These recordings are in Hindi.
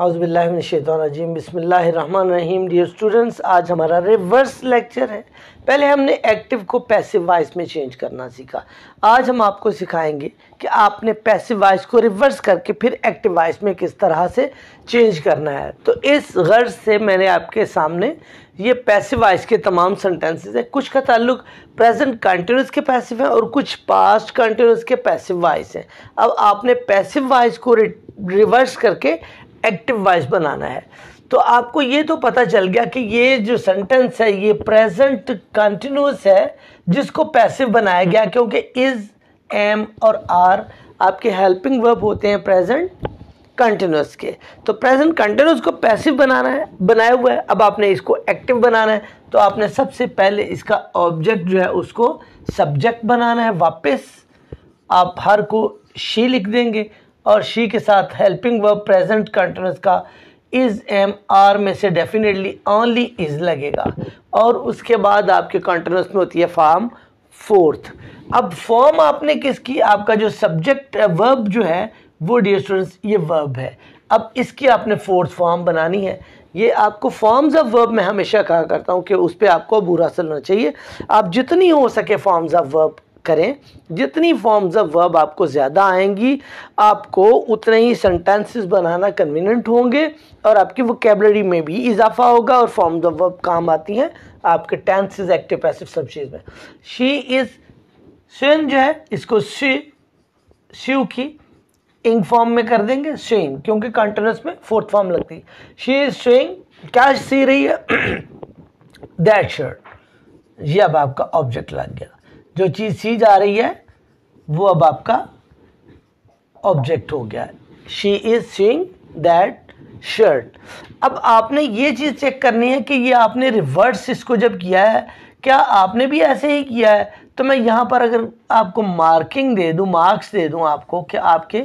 अज़बिल्लाशैतरजीम बसमीम डियर स्टूडेंट्स आज हमारा रिवर्स लेक्चर है पहले हमने एक्टिव को पैसिव वॉइस में चेंज करना सीखा आज हम आपको सिखाएंगे कि आपने पैसिव वॉइस को रिवर्स करके फिर एक्टिव वॉइस में किस तरह से चेंज करना है तो इस गर्ज से मैंने आपके सामने ये पैसिव वॉइस के तमाम सेंटेंसेज हैं कुछ का ताल्लुक प्रेजेंट कंटिन्यूस के पैसिव हैं और कुछ पास्ट कंटिन्यूस के पैसिव वॉइस हैं अब आपने पैसिव वॉइस को रिवर्स करके एक्टिव वॉइस बनाना है तो आपको ये तो पता चल गया कि ये जो सेंटेंस है ये प्रेजेंट कंटिन्यूस है जिसको पैसिव बनाया गया क्योंकि इज एम और आर आपके हेल्पिंग वर्ब होते हैं प्रेजेंट कंटिन्यूस के तो प्रेजेंट कंटिन्यूस को पैसिव बनाना है बनाया हुआ है अब आपने इसको एक्टिव बनाना है तो आपने सबसे पहले इसका ऑब्जेक्ट जो है उसको सब्जेक्ट बनाना है वापस आप हर को शी लिख देंगे और शी के साथ हेल्पिंग वर्ब प्रेजेंट कंटिन्यूस का इज़ एम आर में से डेफिनेटली ऑनली इज़ लगेगा और उसके बाद आपके कंटिन्यूस में होती है फॉर्म फोर्थ अब फॉर्म आपने किसकी आपका जो सब्जेक्ट वर्ब जो है वो डियर स्टूडेंट्स ये वर्ब है अब इसकी आपने फोर्थ फॉर्म बनानी है ये आपको फॉर्म्स ऑफ वर्ब मैं हमेशा कहा करता हूँ कि उस पर आपको बुरा असर होना चाहिए आप जितनी हो सके फॉर्म्स ऑफ वर्ब करें जितनी फॉर्म्स ऑफ वर्ब आपको ज़्यादा आएंगी आपको उतने ही सेंटेंसेस बनाना कन्वीनियंट होंगे और आपकी वोकेबलरी में भी इजाफा होगा और फॉर्म्स ऑफ वर्ब काम आती हैं आपके टेंसेज एक्टिव पैसिव सब चीज़ में शी इज़ स्वयं जो है इसको शी शिव की इंग फॉर्म में कर देंगे स्विंग क्योंकि कंटिन्यूस में फोर्थ फॉर्म लगती है शी इज स्विंग क्या सी रही है दैट शर्ट ये अब आपका ऑब्जेक्ट लग गया जो चीज़ सी जा रही है वो अब आपका ऑब्जेक्ट हो गया है she is sewing that shirt अब आपने ये चीज़ चेक करनी है कि ये आपने रिवर्स इसको जब किया है क्या आपने भी ऐसे ही किया है तो मैं यहाँ पर अगर आपको मार्किंग दे दूँ मार्क्स दे दूँ आपको कि आपके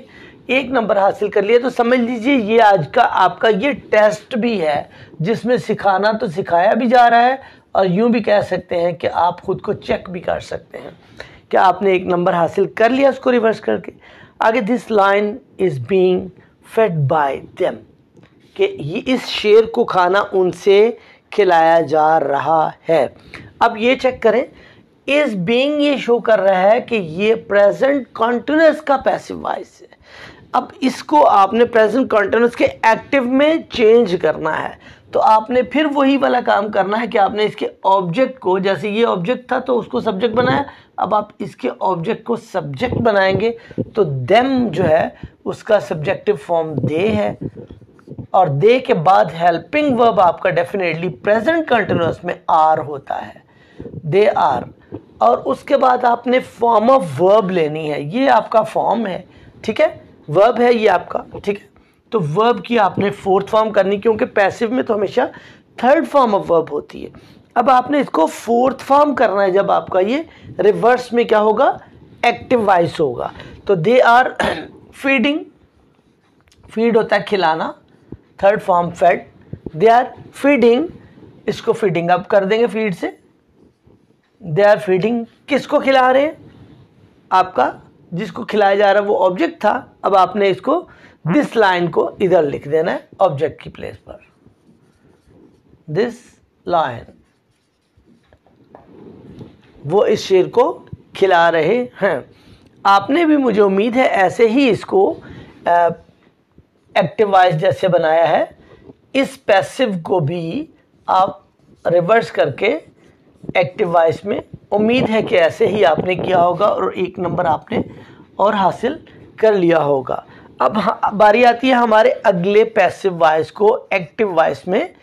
एक नंबर हासिल कर लिए तो समझ लीजिए ये आज का आपका ये टेस्ट भी है जिसमें सिखाना तो सिखाया भी जा रहा है और यूं भी कह सकते हैं कि आप ख़ुद को चेक भी कर सकते हैं कि आपने एक नंबर हासिल कर लिया उसको रिवर्स करके आगे this line is being fed by them कि ये इस शेर को खाना उनसे खिलाया जा रहा है अब ये चेक करें इस बीइंग ये शो कर रहा है कि ये प्रेजेंट कॉन्टिन्यूस का पैसिव वॉइस है अब इसको आपने प्रेजेंट कॉन्टिन्यूस के एक्टिव में चेंज करना है तो आपने फिर वही वाला काम करना है कि आपने इसके ऑब्जेक्ट को जैसे ये ऑब्जेक्ट था तो उसको सब्जेक्ट बनाया अब आप इसके ऑब्जेक्ट को सब्जेक्ट बनाएंगे तो देम जो है उसका सब्जेक्टिव फॉर्म दे है और दे के बाद हेल्पिंग वर्ब आपका डेफिनेटली प्रेजेंट कंटिन्यूस में आर होता है दे आर और उसके बाद आपने फॉर्म ऑफ वर्ब लेनी है ये आपका फॉर्म है ठीक है वर्ब है ये आपका ठीक है तो वर्ब की आपने फोर्थ फॉर्म करनी क्योंकि पैसिव में तो हमेशा थर्ड फॉर्म ऑफ वर्ब होती है अब आपने इसको फोर्थ फॉर्म करना है जब आपका ये रिवर्स में क्या होगा एक्टिव वाइस होगा तो दे आर फीडिंग फीड होता है खिलाना third form fed they are feeding इसको फीडिंग अप कर देंगे फीड से दे आर फीडिंग किसको खिला रहे हैं आपका जिसको खिलाया जा रहा वो ऑब्जेक्ट था अब आपने इसको दिस लाइन को इधर लिख देना है ऑब्जेक्ट की प्लेस पर दिस लाइन वो इस शेर को खिला रहे हैं आपने भी मुझे उम्मीद है ऐसे ही इसको एक्टिव वॉइस जैसे बनाया है इस पैसिव को भी आप रिवर्स करके एक्टिव वॉइस में उम्मीद है कि ऐसे ही आपने किया होगा और एक नंबर आपने और हासिल कर लिया होगा हाँ, अब बारी आती है हमारे अगले पैसिव वॉइस को एक्टिव वॉइस में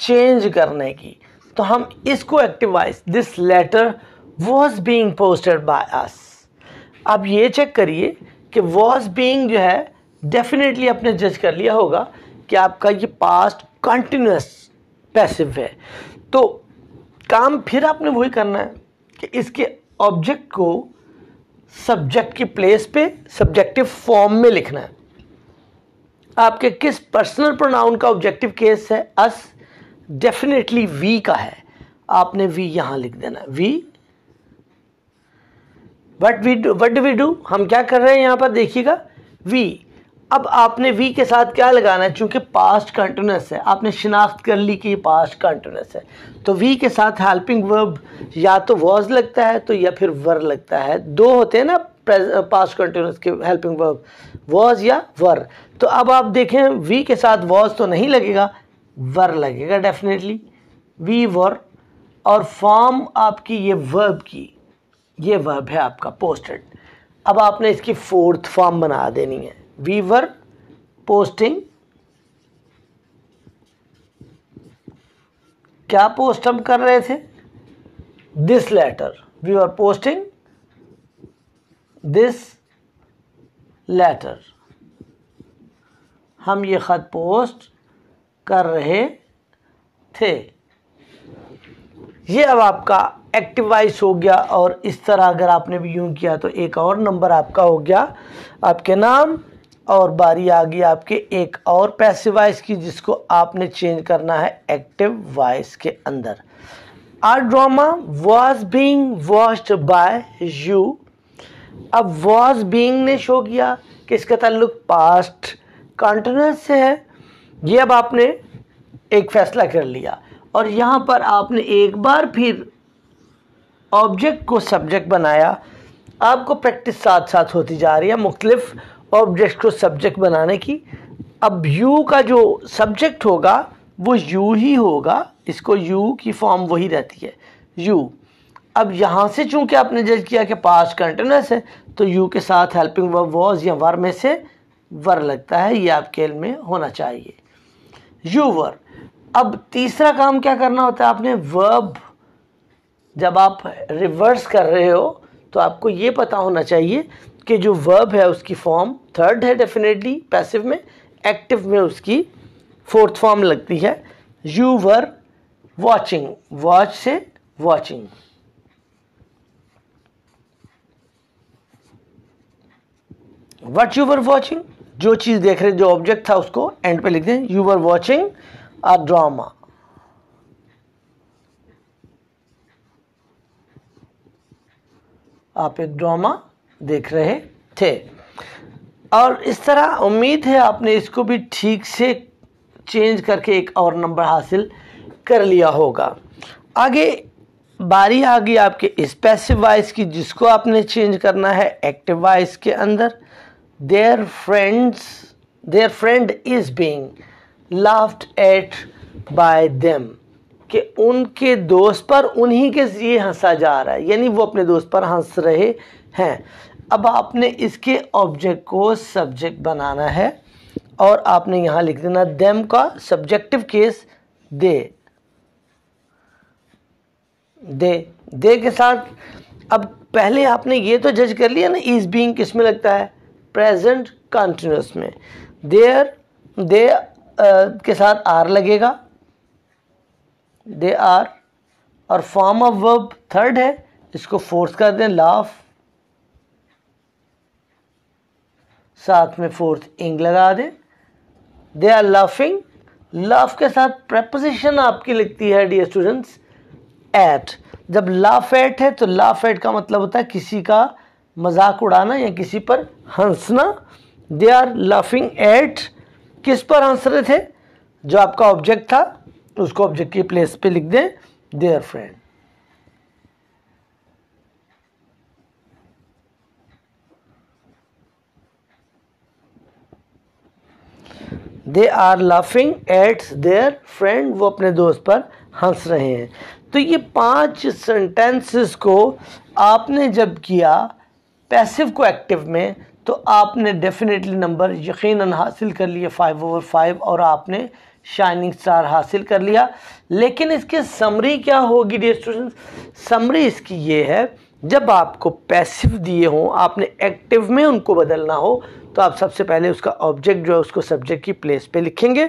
चेंज करने की तो हम इसको active voice this letter was being posted by us अब ये चेक करिए कि वॉज बींग जो है डेफिनेटली आपने जज कर लिया होगा कि आपका ये पास्ट कंटिन्यूस पैसिव है तो काम फिर आपने वही करना है कि इसके ऑब्जेक्ट को सब्जेक्ट की प्लेस पे सब्जेक्टिव फॉर्म में लिखना है आपके किस पर्सनल प्रोनाउन का ऑब्जेक्टिव केस है अस डेफिनेटली वी का है आपने वी यहां लिख देना we what we do what we do हम क्या कर रहे हैं यहां पर देखिएगा वी अब आपने वी के साथ क्या लगाना है चूंकि पास्ट कंटिन्यूस है आपने शिनाख्त कर ली कि पास्ट कंटिन्यूस है तो वी के साथ हेल्पिंग वर्ब या तो वॉज लगता है तो या फिर वर लगता है दो होते हैं ना पास्ट कंटिन्यूस के हेल्पिंग वर्ब वॉज या वर तो अब आप देखें वी के साथ वॉज तो नहीं लगेगा वर लगेगा डेफिनेटली वी वर और फॉर्म आपकी ये वर्ब की ये वर्ब है आपका पोस्टेड अब आपने इसकी फोर्थ फॉर्म बना देनी है वी वर पोस्टिंग क्या पोस्ट हम कर रहे थे this letter we are posting this letter हम ये ख़त पोस्ट कर रहे थे ये अब आपका एक्टिव वाइस हो गया और इस तरह अगर आपने भी यूँ किया तो एक और नंबर आपका हो गया आपके नाम और बारी आ गई आपके एक और पैसिव वॉइस की जिसको आपने चेंज करना है एक्टिव वॉइस के अंदर our drama was being watched by you अब वॉज बींग ने शो किया कि इसका ताल्लुक पास्ट कॉन्टिनेंस से है ये अब आपने एक फैसला कर लिया और यहाँ पर आपने एक बार फिर ऑब्जेक्ट को सब्जेक्ट बनाया आपको प्रैक्टिस साथ साथ होती जा रही है मुख्तलिफ ऑब्जेक्ट को सब्जेक्ट बनाने की अब यू का जो सब्जेक्ट होगा वो यू ही होगा इसको यू की फॉर्म वही रहती है यू अब यहाँ से चूंकि आपने जज किया कि पास कंटिन्यूस है तो यू के साथ हेल्पिंग वर्ब वॉज या वर में से वर लगता है ये आपके एल में होना चाहिए यू वर अब तीसरा काम क्या करना होता है आपने वर्ब जब आप रिवर्स कर रहे हो तो आपको ये पता होना चाहिए कि जो वर्ब है उसकी फॉर्म थर्ड है डेफिनेटली पैसिव में एक्टिव में उसकी फोर्थ फॉर्म लगती है यू वर वॉचिंग वॉच से watching what you were watching जो चीज़ देख रहे जो ऑब्जेक्ट था उसको एंड पे लिख दें you are watching a drama आप एक ड्रामा देख रहे थे और इस तरह उम्मीद है आपने इसको भी ठीक से चेंज करके एक और नंबर हासिल कर लिया होगा आगे बारी आ गई आपके स्पेसिव वॉइस की जिसको आपने चेंज करना है एक्टिव वॉइस के अंदर their friends their friend is being laughed at by them कि उनके दोस्त पर उन्हीं के लिए हंसा जा रहा है यानी वो अपने दोस्त पर हंस रहे हैं अब आपने इसके ऑब्जेक्ट को सब्जेक्ट बनाना है और आपने यहाँ लिख देना देम का सब्जेक्टिव केस दे दे दे के साथ अब पहले आपने ये तो जज कर लिया ना इज बीइंग किस में लगता है प्रेजेंट कंटिन्यूस में देयर दे uh, के साथ आर लगेगा दे आर और फॉर्म ऑफ वर्ब थर्ड है इसको फोर्स कर दें लाफ साथ में फोर्थ इंग लगा दें दे आर लाफिंग लाफ के साथ प्रेपोजिशन आपकी लिखती है डी स्टूडेंट्स एट जब लाफ एट है तो लाफ एट का मतलब होता है किसी का मजाक उड़ाना या किसी पर हंसना दे आर लाफिंग एट किस पर हंस रहे थे जो आपका ऑब्जेक्ट था उसको ऑब्जेक्ट की प्लेस पे लिख दें their friend they are laughing at their friend वो अपने दोस्त पर हंस रहे हैं तो ये पांच सेंटेंसेस को आपने जब किया पैसिव को एक्टिव में तो आपने डेफिनेटली नंबर यकीनन हासिल कर लिए फाइव ओवर फाइव और आपने शाइनिंग स्टार हासिल कर लिया लेकिन इसके समरी क्या होगी डियर स्टूडेंट समरी इसकी ये है जब आपको पैसिव दिए हों आपने एक्टिव में उनको बदलना हो तो आप सबसे पहले उसका ऑब्जेक्ट जो है उसको सब्जेक्ट की प्लेस पे लिखेंगे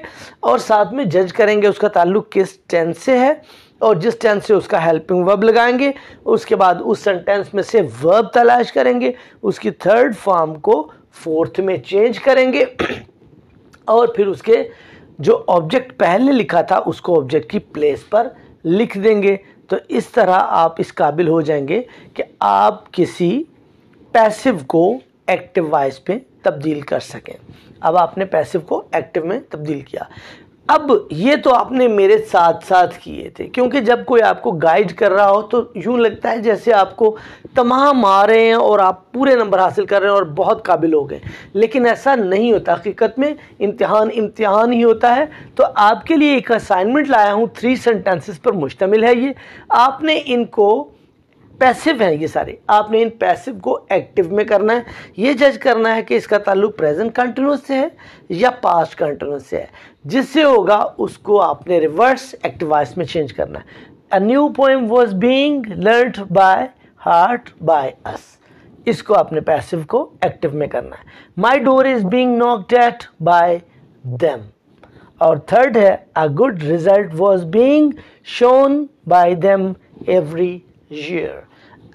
और साथ में जज करेंगे उसका ताल्लुक किस टेंस से है और जिस टेंस से उसका हेल्पिंग वर्ब लगाएंगे उसके बाद उस सेंटेंस में से वर्ब तलाश करेंगे उसकी थर्ड फॉर्म को फोर्थ में चेंज करेंगे और फिर उसके जो ऑब्जेक्ट पहले लिखा था उसको ऑब्जेक्ट की प्लेस पर लिख देंगे तो इस तरह आप इस काबिल हो जाएंगे कि आप किसी पैसिव को एक्टिव वाइस पे तब्दील कर सकें अब आपने पैसिव को एक्टिव में तब्दील किया अब ये तो आपने मेरे साथ साथ किए थे क्योंकि जब कोई आपको गाइड कर रहा हो तो यूँ लगता है जैसे आपको तमाम आ रहे हैं और आप पूरे नंबर हासिल कर रहे हैं और बहुत काबिल हो गए लेकिन ऐसा नहीं होता हकीकत में इम्तहान इम्तहान ही होता है तो आपके लिए एक असाइनमेंट लाया हूँ थ्री सेंटेंसेस पर मुश्तमिल है ये आपने इनको पैसिव हैं ये सारे आपने इन पैसिव को एक्टिव में करना है ये जज करना है कि इसका ताल्लुक प्रेजेंट कंटिन्यूस से है या पास्ट कंटिन्यूस से है जिससे होगा उसको आपने रिवर्स एक्टिवाइस में चेंज करना है a new poem was being learn by heart by us इसको आपने पैसिव को एक्टिव में करना है my door is being knocked at by them और थर्ड है a good result was being shown by them every year.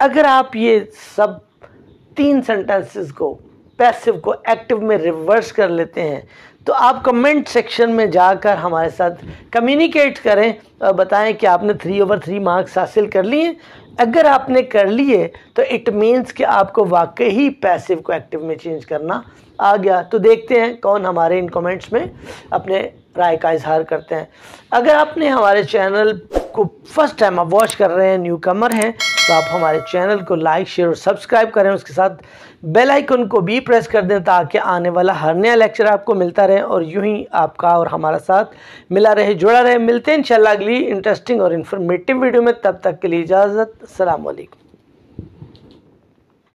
अगर आप ये सब तीन सेंटेंसेस को पैसिव को एक्टिव में रिवर्स कर लेते हैं तो आप कमेंट सेक्शन में जाकर हमारे साथ कम्युनिकेट करें और बताएं कि आपने थ्री ओवर थ्री मार्क्स हासिल कर लिए अगर आपने कर लिए तो इट मीन्स कि आपको वाकई ही पैसिव को एक्टिव में चेंज करना आ गया तो देखते हैं कौन हमारे इन कमेंट्स में अपने राय का इजहार करते हैं अगर आपने हमारे चैनल को फर्स्ट टाइम आप वॉच कर रहे हैं न्यू कमर हैं तो आप हमारे चैनल को लाइक शेयर और सब्सक्राइब करें उसके साथ बेल आइकन को भी प्रेस कर दें ताकि आने वाला हर नया लेक्चर आपको मिलता रहे और यूं ही आपका और हमारा साथ मिला रहे जुड़ा रहे मिलते हैं इंशाल्लाह अगली इंटरेस्टिंग और इन्फॉर्मेटिव वीडियो में तब तक के लिए इजाज़त अल्लाम